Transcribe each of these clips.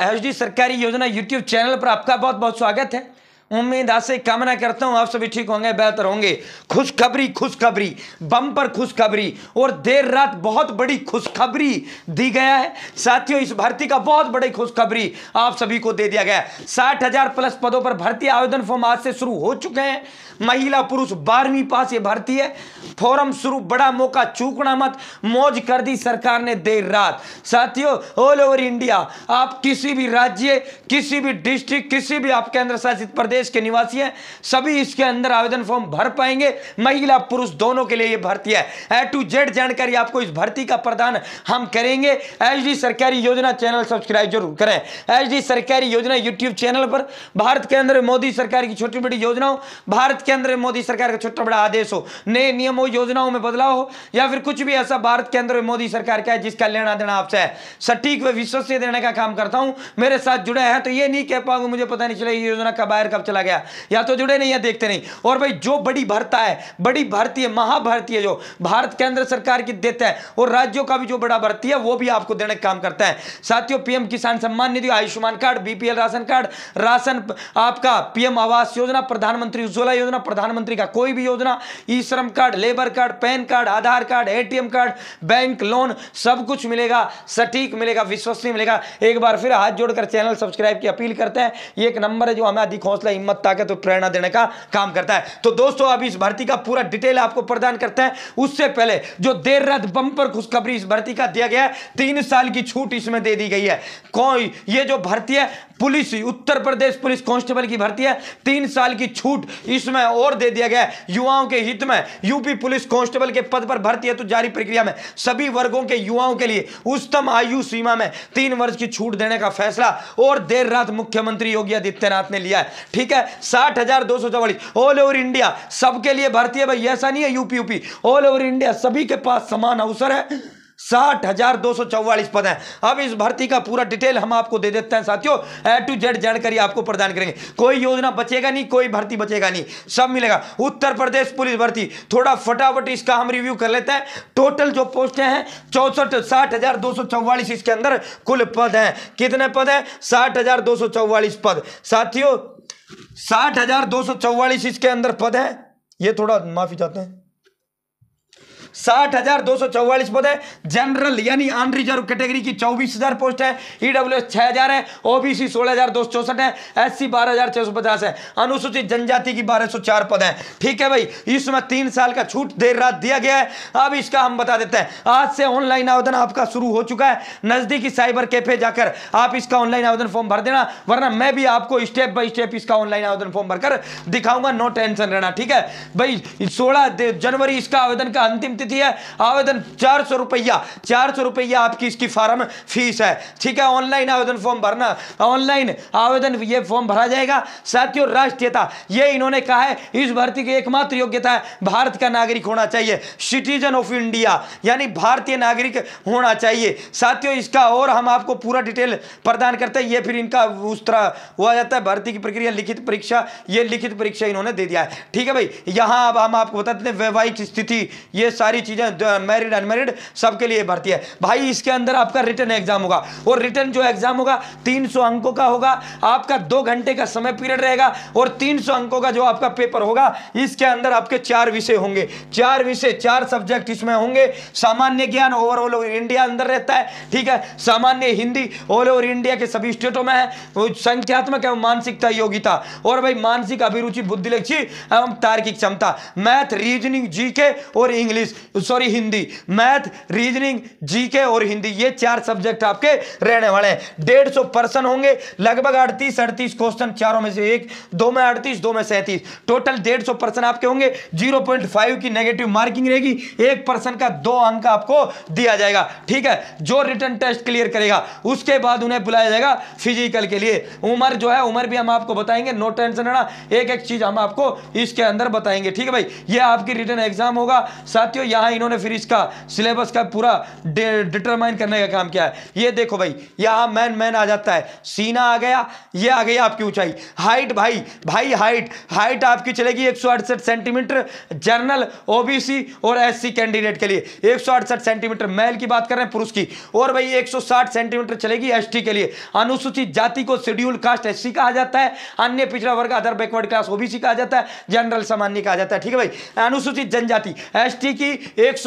H सरकारी योजना YouTube channel पर आपका बहुत बहुत स्वागत है उम्मीद आसे कामना करता हूँ आप सभी ठीक होंगे बेहतर होंगे खुशखबरी खुशखबरी बम पर खुशखबरी और देर रात बहुत बड़ी खुशखबरी दी गया है साथियों इस भर्ती का बहुत बड़ी खुशखबरी आप सभी को दे दिया गया है साठ हजार प्लस पदों पर भर्ती आवेदन फॉर्म आज से शुरू हो चुके हैं महिला पुरुष बारहवीं पास ये भर्ती है फॉरम शुरू बड़ा मौका चूकना मत मौज कर दी सरकार ने देर रात साथियों ऑल ओवर इंडिया आप किसी भी राज्य किसी भी डिस्ट्रिक्ट किसी भी आप केंद्र शासित प्रदेश प्रदेश के निवासी हैं सभी इसके अंदर आवेदन फॉर्म भर पाएंगे महिला पुरुष दोनों के लिए ये भर्ती है ए टू जेड जानकारी आपको इस भर्ती का प्रदान हम करेंगे एच सरकारी योजना चैनल सब्सक्राइब जरूर करें एच सरकारी योजना यूट्यूब चैनल पर भारत के अंदर मोदी सरकार की छोटी बड़ी योजनाओं भारत के अंदर मोदी सरकार का छोटा बड़ा आदेश हो नए नियम योजनाओं में बदलाव हो या फिर कुछ भी ऐसा भारत के अंदर मोदी सरकार का है जिसका लेना देना आपसे है सटीक व विश्वसनीय देने का काम करता हूं मेरे साथ जुड़े हैं तो ये नहीं कह पाऊंगा मुझे पता नहीं चला ये योजना कब आयर कब चला गया या तो जुड़े नहीं या देखते नहीं और भाई जो बड़ी भरता है बड़ी भारतीय महाभारतीय जो भारत केंद्र सरकार की देता है और राज्यों का भी जो बड़ा भर्ती है वो भी आपको देने का काम करता है साथियों PM Kisan Samman Nidhi Ayushman card BPL ration card ration आपका पीएम आवास योजना प्रधानमंत्री उज्ज्वला योजना प्रधानमंत्री का कोई भी योजना e Shram card labour card PAN card Aadhaar card ATM card bank loan सब कुछ मिलेगा सटीक मिलेगा विश्वसनीय मिलेगा एक बार फिर हाथ जोड़कर चैनल सब्सक्राइब की अपील करते हैं ये एक नंबर है जो हमें अधिक हौसला हिम्मत ताकत और प्रेरणा देने का काम करता है तो दोस्तों अभी इस भर्ती का पूरा डिटेल आपको प्रदान करता है उससे पहले जो देर रात बंपर खुशखबरी इस भर्ती का दिया गया है तीन साल की छूट इसमें दे दी गई है कौन ये जो भर्ती है police Uttar Pradesh police constable की भर्ती है तीन साल की छूट इसमें और दे दिया गया युवाओं के हित में यूपी पुलिस कांस्टेबल के पद पर भर्ती है तो जारी प्रक्रिया में सभी वर्गों के युवाओं के लिए उच्चतम आयु सीमा में तीन वर्ष की छूट देने का फैसला और देर रात मुख्यमंत्री योगी आदित्यनाथ ने लिया है ठीक है साठ हजार दो सौ चौवालीस ऑल ओवर इंडिया सबके लिए भर्ती है भाई ऐसा नहीं है UP UP all over India सभी के पास समान अवसर है साठ हजार दो सौ चौवालीस पद हैं अब इस भर्ती का पूरा डिटेल हम आपको दे देते हैं साथियों ए टू जेड जानकारी आपको प्रदान करेंगे कोई योजना बचेगा नहीं कोई भर्ती बचेगा नहीं सब मिलेगा उत्तर प्रदेश पुलिस भर्ती थोड़ा फटाफट इसका हम रिव्यू कर लेते हैं टोटल जो पोस्टें हैं चौसठ साठ हजार दो चौवालीस इसके अंदर कुल पद हैं कितने पद हैं साठ हजार दो सौ चौवालीस पद साथियों साठ हजार दो चौवालीस इसके अंदर पद हैं ये थोड़ा माफी चाहते हैं साठ हजार दो सौ चौवालीस पद है जनरल यानी अनरिजर्व कैटेगरी की चौबीस हजार पोस्ट है ईडब्ल्यू e एस छह हजार है ओबीसी सोलह हजार दो सौ चौसठ है एस सी बारह हजार छह सौ पचास है अनुसूचित जनजाति की बारह सौ चार पद है ठीक है भाई इसमें तीन साल का छूट देर रात दिया गया है अब इसका हम बता देते हैं आज से ऑनलाइन आवेदन आपका शुरू हो चुका है नज़दीकी साइबर कैफे जाकर आप इसका ऑनलाइन आवेदन फॉर्म भर देना वरना मैं भी आपको स्टेप बाई स्टेप इसका ऑनलाइन आवेदन फॉर्म भरकर दिखाऊंगा नो टेंशन रहना ठीक है भाई सोलह जनवरी इसका आवेदन का अंतिम तिथि है आवेदन चार सौ रुपया चार सौ रुपया आपकी इसकी फार्म फीस है ठीक है ऑनलाइन आवेदन फॉर्म भरना ऑनलाइन आवेदन ये फॉर्म भरा जाएगा साथियों राष्ट्रीयता ये इन्होंने कहा है इस भर्ती की एकमात्र योग्यता है भारत का नागरिक होना चाहिए सिटीजन ऑफ इंडिया यानी भारतीय नागरिक होना चाहिए साथियों इसका और हम आपको पूरा डिटेल प्रदान करते हैं ये फिर इनका उस तरह हुआ जाता है भर्ती की प्रक्रिया लिखित परीक्षा ये लिखित परीक्षा इन्होंने दे दिया है ठीक है भाई यहाँ अब हम आपको बताते हैं वैवाहिक स्थिति ये सारी सारी चीज़ें मैरिड अनमेरिड सबके लिए भर्ती है भाई इसके अंदर आपका रिटर्न एग्जाम होगा और रिटर्न जो एग्जाम होगा 300 अंकों का होगा आपका दो घंटे का समय पीरियड रहेगा और 300 अंकों का जो आपका पेपर होगा इसके अंदर आपके चार विषय होंगे चार विषय चार सब्जेक्ट इसमें होंगे सामान्य ज्ञान ओवरऑल इंडिया अंदर रहता है ठीक है सामान्य हिंदी ऑल ओवर इंडिया के सभी स्टेटों में है संख्यात्मक एवं मानसिकता योग्यता और भाई मानसिक अभिरुचि बुद्धिलक्षी एवं तार्किक क्षमता मैथ रीजनिंग जीके और English sorry Hindi math reasoning GK और हिंदी ये चार सब्जेक्ट आपके रहने वाले हैं डेढ़ सौ पर्सन होंगे लगभग अड़तीस अड़तीस क्वेश्चन चारों में से एक दो में अड़तीस दो में सैंतीस टोटल डेढ़ सौ पर्सन आपके होंगे जीरो पॉइंट फाइव की नेगेटिव मार्किंग रहेगी एक पर्सन का दो अंक आपको दिया जाएगा ठीक है जो रिटर्न टेस्ट क्लियर करेगा उसके बाद उन्हें बुलाया जाएगा फिजिकल के लिए उम्र जो है उम्र भी हम आपको बताएंगे नो टेंशन है एक एक चीज हम आपको इसके अंदर बताएंगे ठीक है भाई ये आपकी रिटर्न एग्जाम होगा साथियों यहाँ इन्होंने फिर इसका सिलेबस का पूरा डिटरमाइन करने का काम किया है ये देखो भाई यहाँ मैन मैन आ जाता है सीना आ गया ये आ गई आपकी ऊंचाई हाइट भाई भाई हाइट हाइट आपकी चलेगी एक सेंटीमीटर जनरल ओबीसी और एस कैंडिडेट के लिए एक सेंटीमीटर मेल की बात कर रहे हैं पुरुष की और भाई एक सेंटीमीटर चलेगी एस के लिए अनुसूचित जाति को शेड्यूल कास्ट एससी कहा जाता है अन्य पिछड़ा वर्ग अदर बैकवर्ड क्लास ओबीसी का आ जाता है जनरल सामान्य का आ जाता है ठीक है भाई अनुसूचित जनजाति एसटी की एक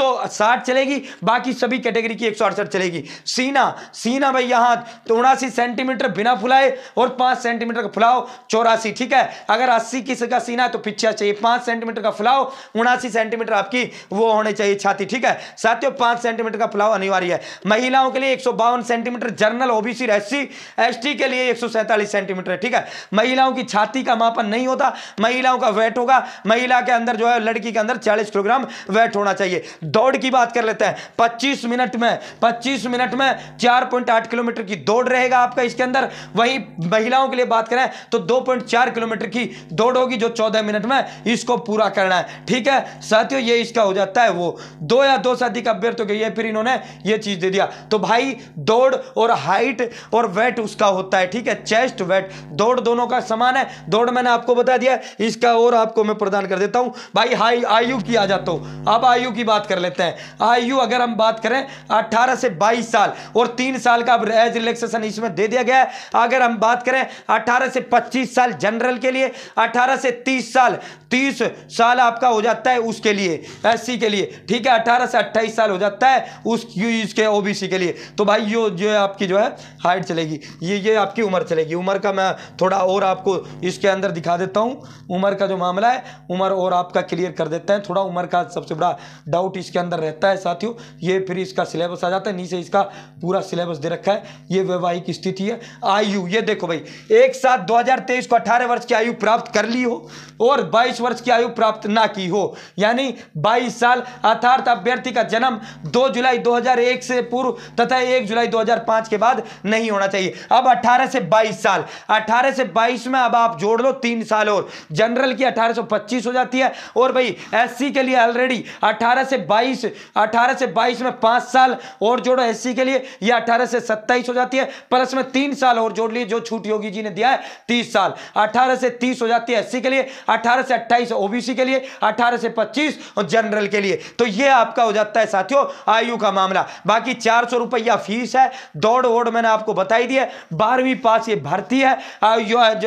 चलेगी बाकी सभी कैटेगरी की एक चलेगी सीना सीना भाई यहां तो उनासी सेंटीमीटर बिना फुलाए और पांच सेंटीमीटर का फुलाओ चौरासी ठीक है अगर अस्सी किसी का सीना है तो पीछे चाहिए पांच सेंटीमीटर का फुलाओ उनासी सेंटीमीटर आपकी वो होने चाहिए छाती ठीक है साथियों पांच सेंटीमीटर का फुलाओ अनिवार्य है महिलाओं के लिए एक centimetre general OBC SC ST के लिए एक सेंटीमीटर ठीक है महिलाओं की छाती का मापन नहीं होता महिलाओं का वेट होगा महिला के अंदर जो है लड़की के अंदर चालीस किलोग्राम वेट होना चाहिए दौड़ की बात कर लेते हैं पच्चीस मिनट में पच्चीस मिनट में चार पॉइंट आठ किलोमीटर की दौड़ रहेगा आपका इसके अंदर वही महिलाओं के लिए बात करें तो दो पॉइंट चार किलोमीटर की दौड़ होगी जो चौदह मिनट में इसको पूरा करना है ठीक है साथियों ये इसका हो जाता है वो दो या दो साथी का अभ्यर्थ हो गया फिर इन्होंने ये चीज़ दे दिया तो भाई दौड़ और हाइट और वेट उसका होता है ठीक है चेस्ट वेट दौड़ दोनों का समान है दौड़ मैंने आपको बता दिया इसका और आपको मैं प्रदान कर देता हूं भाई हाई आयु की आ जाता हूं अब आयु आयु की बात कर लेते हैं आयु अगर हम बात करें 18 से 22 साल और तीन साल का एज रिलैक्सेशन इसमें दे दिया गया है अगर हम बात करें 18 से 25 साल जनरल के लिए 18 से 30 साल 30 साल आपका हो जाता है उसके लिए एस के लिए ठीक है 18 से 28 साल हो जाता है उस इसके ओ के लिए तो भाई यो जो है आपकी जो है हाइट चलेगी ये ये आपकी उम्र चलेगी उम्र का मैं थोड़ा और आपको इसके अंदर दिखा देता हूँ उम्र का जो मामला है उम्र और आपका क्लियर कर देते हैं थोड़ा उम्र का सबसे बड़ा डाउट इसके अंदर रहता है साथियों ये फिर इसका सिलेबस आ जाता है नीचे इसका पूरा सिलेबस दे रखा है ये वैवाहिक स्थिति है आयु ये देखो भाई एक साथ 2023 को 18 वर्ष की आयु प्राप्त कर ली हो और 22 वर्ष की आयु प्राप्त ना की हो यानी बाईस साल अर्थात अभ्यर्थी का जन्म दो जुलाई दो से पूर्व तथा एक जुलाई दो के बाद नहीं होना चाहिए अब अठारह से बाईस साल अठारह से बाईस में अब आप जोड़ लो तीन साल और जनरल की अठारह हो जाती है और भाई एससी के लिए ऑलरेडी अठारह 18 से 22 18 से 22 में पांच साल और जोड़ो एस के लिए यह अठारह से सत्ताईस हो जाती है प्लस में तीन साल और जोड़ लिए जो छूट योगी जी ने दिया है तीस साल अठारह से तीस हो जाती है एस के लिए अठारह से अट्ठाईस ओबीसी के लिए अठारह से पच्चीस और जनरल के लिए तो ये आपका हो जाता है साथियों आयु का मामला बाकी चार सौ रुपया फीस है दौड़ वोड़ मैंने आपको बताई दी है बारहवीं पास ये भर्ती है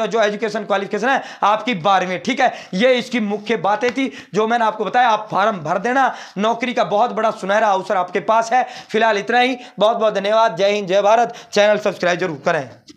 जो एजुकेशन क्वालिफिकेशन है आपकी बारहवीं ठीक है ये इसकी मुख्य बातें थी जो मैंने आपको बताया आप फॉर्म भर देना नौकरी का बहुत बड़ा सुनहरा अवसर आपके पास है फिलहाल इतना ही बहुत बहुत धन्यवाद जय हिंद जय भारत चैनल सब्सक्राइब जरूर करें